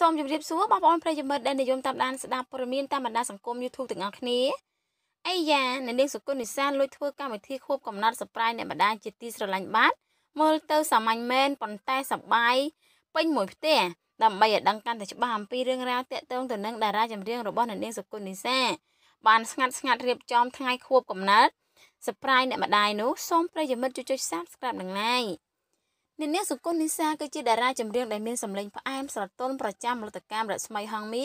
សូមជម្រាបសួរបងប្អូនប្រិយមិត្តដែលនិយមតាមដានស្ដាប់ព័ត៌មានតាមបណ្ដាសង្គម YouTube ទាំងអស់គ្នាអាយ៉ានៅនាងសុគន្ធនិសាលួចធ្វើកម្មវិធីខួបកំណត់សប្រាយអ្នកម្ដាយជាទីស្រឡាញ់បាទមើលទៅសាមញ្ញមែនប៉ុន្តែសបាយពេញមួយផ្ទះដើម្បីឲ្យដឹងកាន់តែច្បាស់អំពីរឿងរ៉ាវតាក់ទងទៅនឹងតារាចម្រៀងរបស់នៅនាងសុគន្ធនិសាបានស្ងាត់ស្ងាត់រៀបចំថ្ងៃខួបកំណត់សប្រាយអ្នកម្ដាយនោះសូមប្រិយមិត្តជួយចុច Subscribe និង Like អ្នកនាងសុគន្ធនិសាគឺជាតារាចម្រៀងដែលមានសម្លេងផ្អែមស្រទន់ប្រចាំលទ្ធកម្មរស្មីហងមា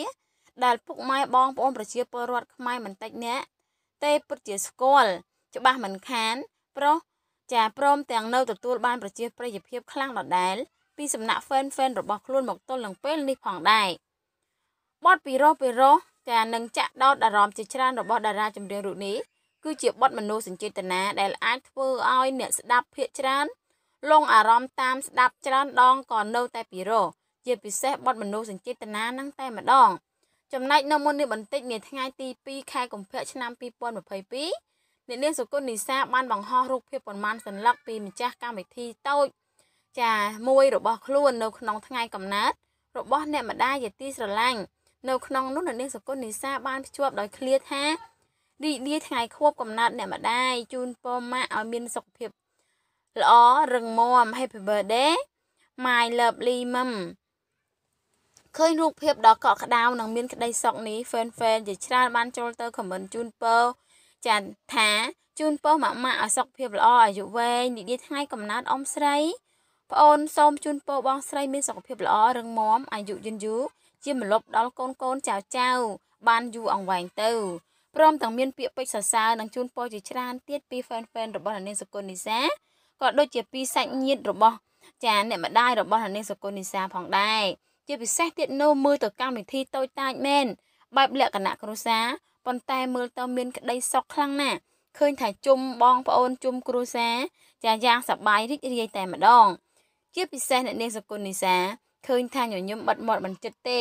ដែលពុកម៉ែបងប្អូនប្រជាពលរដ្ឋខ្មែរមិនតិចអ្នកទេពិតជាស្គាល់ច្បាស់មិនខានប្រុសចាព្រមទាំងនៅទទួល បានប្រជាប្រិយភាពខ្លាំងដដែលពីសំណាក់ fan fan របស់ខ្លួនមកទល់នឹងពេលនេះផងដែរបទពីរោះពីរោះចានឹងចាក់ដោតអារម្មណ៍ជាច្រើនរបស់តារាចម្រៀងរូបនេះគឺជាបទមនោសញ្ចេតនាដែលអាចធ្វើឲ្យអ្នកស្ដាប់ភាកច្រើនលងអារម្មណ៍តាមស្ដាប់ច្រើនដងក៏នៅតែពីរោជាពិសេសបទមនោសញ្ចេតនានឹងតែម្ដងចំណែកនៅមុននេះបន្តិចនាថ្ងៃទី2ខែកុម្ភៈឆ្នាំ2022អ្នកនាងសុគន្ធនិសាបានបង្ហោះរូបភាពប៉ុន្មានសន្លឹកពីម្ចាស់កម្មវិធីតូចចាមួយរបស់ខ្លួននៅក្នុងថ្ងៃកំណើតរបស់អ្នកម្ដាយជាទីស្រឡាញ់នៅក្នុងនោះអ្នកនាងសុគន្ធនិសាបានភ្ជាប់ដោយឃ្លាថារីករាយថ្ងៃខួបកំណើតអ្នកម្ដាយជូនពរម៉ាក់ឲ្យមានសុខភាពល្អរឹងមាំ Happy birthday my lovely mum ឃើញរូបភាពដ៏កក់ក្ដៅនិងមានក្តីសុខនេះ fan fan ជាច្រើនបានចូលទៅ comment ជូនពរចាថាជូនពរម៉ាក់ម៉ាក់ឲ្យសុខភាពល្អអាយុវែងនិយាយថ្ងៃកំណើតអ៊ំស្រីប្អូនសូមជូនពរបងស្រីមានសុខភាពល្អរឹងមាំអាយុយឺនយូរជាមលប់ដល់កូនកូនចៅចៅបានយូរអង្វែងទៅព្រមទាំងមានពាក្យពេចន៍សរសើរនិងជូនពរជាច្រើនទៀតពី fan fan របស់នាងសុគន្ធនីសាក៏ដូចជាពីសាច់ញាតិរបស់ចាអ្នកម្ដាយរបស់នាងសកុននីសា ផងដែរជាពិសេសទៀតនោះមើលទៅកម្មវិធីតូចតាចមែនបែបលក្ខណៈគ្រួសារប៉ុន្តែមើលទៅមានក្តីសុខខ្លាំងណាស់ឃើញថាជុំបងប្អូនជុំគ្រួសារចាយ៉ាងសប្បាយរីករាយតែម្ដង ជាពិសេសអ្នកនាងសកុននីសាឃើញថាញញឹមបិទមាត់មិនចិត្តទេ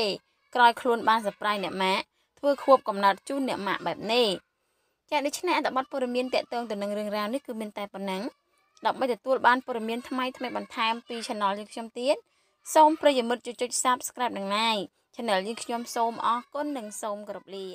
ក្រោយខ្លួនបានសប្រៃអ្នកម៉ាក់ធ្វើខួបកំណត់ជូនអ្នកម៉ាក់បែបនេះចាដូច្នេះអត្ថបទព័ត៌មានតកតងទៅនឹងរឿងរ៉ាវនេះគឺមានតែប៉ុណ្ណឹងដើម្បីទទួលបានព័ត៌មានថ្មីថ្មីបន្ថែមពី Channel យើងខ្ញុំទៀតសូមប្រិយមិត្តជួយចុច Subscribe និង Like Channel យើងខ្ញុំសូមអរគុណនិងសូមគោរពលា